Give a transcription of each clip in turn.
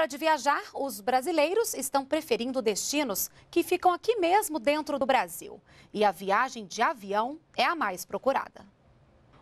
hora de viajar, os brasileiros estão preferindo destinos que ficam aqui mesmo dentro do Brasil. E a viagem de avião é a mais procurada.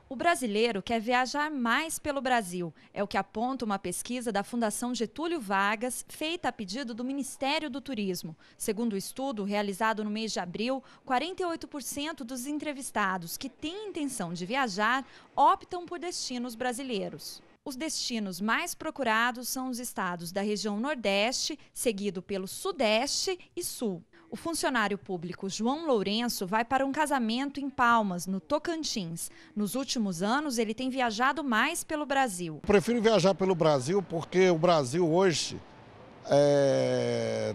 O brasileiro quer viajar mais pelo Brasil. É o que aponta uma pesquisa da Fundação Getúlio Vargas, feita a pedido do Ministério do Turismo. Segundo o estudo realizado no mês de abril, 48% dos entrevistados que têm intenção de viajar optam por destinos brasileiros. Os destinos mais procurados são os estados da região Nordeste, seguido pelo Sudeste e Sul. O funcionário público João Lourenço vai para um casamento em Palmas, no Tocantins. Nos últimos anos, ele tem viajado mais pelo Brasil. Prefiro viajar pelo Brasil porque o Brasil hoje é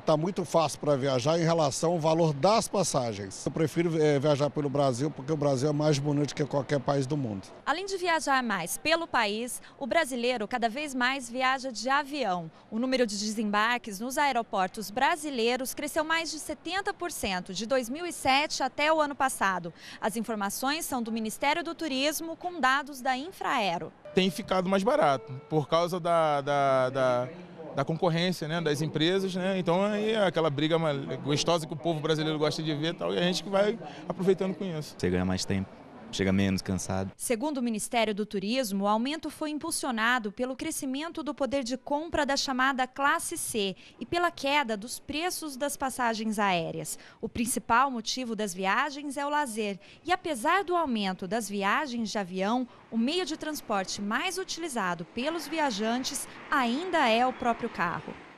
está muito fácil para viajar em relação ao valor das passagens. Eu prefiro é, viajar pelo Brasil porque o Brasil é mais bonito que qualquer país do mundo. Além de viajar mais pelo país, o brasileiro cada vez mais viaja de avião. O número de desembarques nos aeroportos brasileiros cresceu mais de 70% de 2007 até o ano passado. As informações são do Ministério do Turismo com dados da Infraero. Tem ficado mais barato por causa da... da, da da concorrência, né, das empresas, né? Então aí é aquela briga gostosa que o povo brasileiro gosta de ver, tal, e a gente que vai aproveitando com isso. Você ganha mais tempo chega menos cansado. Segundo o Ministério do Turismo, o aumento foi impulsionado pelo crescimento do poder de compra da chamada classe C e pela queda dos preços das passagens aéreas. O principal motivo das viagens é o lazer. E apesar do aumento das viagens de avião, o meio de transporte mais utilizado pelos viajantes ainda é o próprio carro.